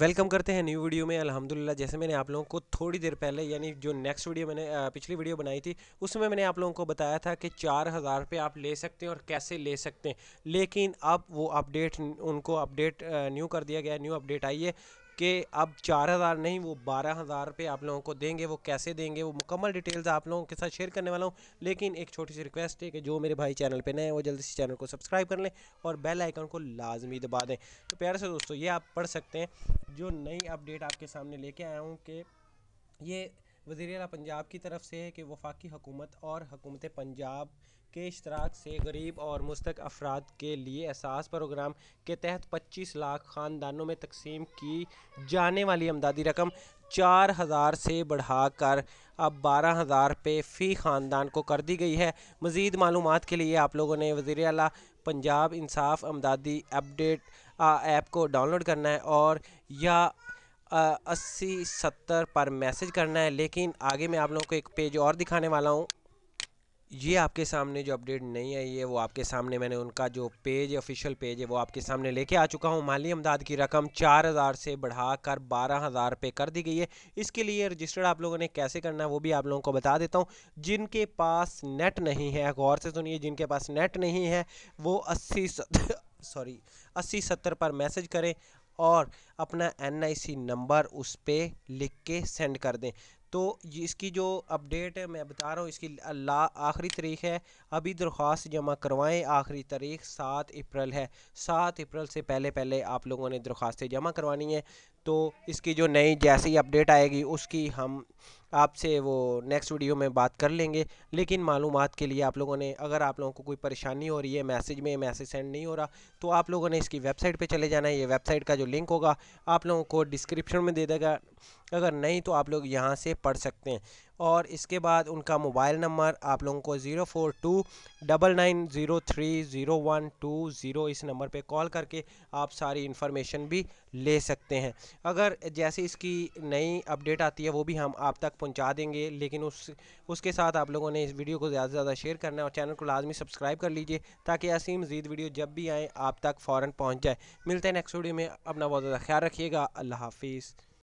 welcome کرتے ہیں new video میں الحمدللہ جیسے میں نے آپ لوگوں کو تھوڑی دیر پہلے یعنی جو نیکسٹ ویڈیو میں نے پچھلی ویڈیو بنائی تھی اس میں میں نے آپ لوگوں کو بتایا تھا کہ چار ہزار پہ آپ لے سکتے ہیں اور کیسے لے سکتے ہیں لیکن اب وہ اپڈیٹ ان کو اپڈیٹ نیو کر دیا گیا ہے نیو اپڈیٹ ہے کہ اب چار ہزار نہیں وہ بارہ ہزار روپے آپ لوگوں کو دیں گے وہ کیسے دیں گے وہ مکمل ڈیٹیلز آپ لوگوں کے ساتھ شیئر کرنے والا ہوں لیکن ایک چھوٹی سی ریکویسٹ ہے کہ جو میرے بھائی چینل پہ نئے وہ جلدی سے چینل کو سبسکرائب کر لیں اور بیل آئیکن کو لازمی دبا دیں تو پیارے سے دوستو یہ آپ پڑھ سکتے ہیں جو نئی اپڈیٹ آپ کے سامنے لے کے آیا ہوں کہ یہ وزیر اعلیٰ پنجاب کی طرف سے ہے کہ وفاقی حکومت اور حکومت پنجاب کے اشتراک سے غریب اور مستق افراد کے لیے احساس پروگرام کے تحت پچیس لاکھ خاندانوں میں تقسیم کی جانے والی امدادی رقم چار ہزار سے بڑھا کر اب بارہ ہزار روپے فی خاندان کو کر دی گئی ہے مزید معلومات کے لیے آپ لوگوں نے وزیر اعلیٰ پنجاب انصاف امدادی اپڈیٹ ایپ کو ڈاؤن لوڈ کرنا ہے اور یا اسی ستر پر میسج کرنا ہے لیکن آگے میں آپ لوگوں کو ایک پیج اور دکھانے والا ہوں یہ آپ کے سامنے جو اپڈیٹ نہیں آئی ہے وہ آپ کے سامنے میں نے ان کا جو پیج ہے آفیشیل پیج ہے وہ آپ کے سامنے لے کے آ چکا ہوں مالی امداد کی رقم چار ہزار سے بڑھا کر بارہ ہزار پہ کر دی گئی ہے اس کے لیے رجسٹرڈ آپ لوگوں نے کیسے کرنا ہے وہ بھی آپ لوگوں کو بتا دیتا ہوں جن کے پاس نیٹ نہیں ہے غور سے سنیے جن کے پاس نیٹ نہیں ہے وہ اسی سوری اسی ستر پر میسج کریں اور اپنا این آئی سی نمبر اس پہ لکھ کے سینڈ کر دیں تو اس کی جو اپڈیٹ ہے میں بتا رہا ہوں اس کی لا آخری تاریخ ہے ابھی درخواست جمع کروائیں آخری تاریخ سات اپریل ہے سات اپریل سے پہلے پہلے آپ لوگوں نے درخواستیں جمع کروانی ہیں تو اس کی جو نئی جیسی اپڈیٹ آئے گی اس کی ہم آپ سے وہ نیکسٹ ویڈیو میں بات کر لیں گے لیکن معلومات کے لیے آپ لوگوں نے اگر آپ لوگوں کو کوئی پریشانی ہو رہی ہے میسیج میں میسیج سینڈ نہیں ہو رہا تو آپ لوگوں نے اس کی ویب سائٹ پہ چلے جانا ہے یہ ویب سائٹ کا جو لنک ہوگا آپ لوگوں کو ڈسکرپشن میں دے دے گا اگر نہیں تو آپ لوگ یہاں سے پڑھ سکتے ہیں اور اس کے بعد ان کا موبائل نمبر آپ لوگوں کو zero four two double nine zero three zero one two zero اس نمبر پہ کال کر کے آپ ساری انفارمیشن بھی لے سکتے ہیں اگر جیسے اس کی نئی اپڈیٹ آتی ہے وہ بھی ہم آپ تک پہنچا دیں گے لیکن اس اس کے ساتھ آپ لوگوں نے اس ویڈیو کو زیادہ سے زیادہ شیئر کرنا ہے اور چینل کو لازمی سبسکرائب کر لیجئے تاکہ ایسی مزید ویڈیو جب بھی آئیں آپ تک فوراً پہنچ جائے ملتے ہیں نیکسٹ ویڈیو میں اپنا بہت زیادہ خیال رکھیے گا اللہ حافظ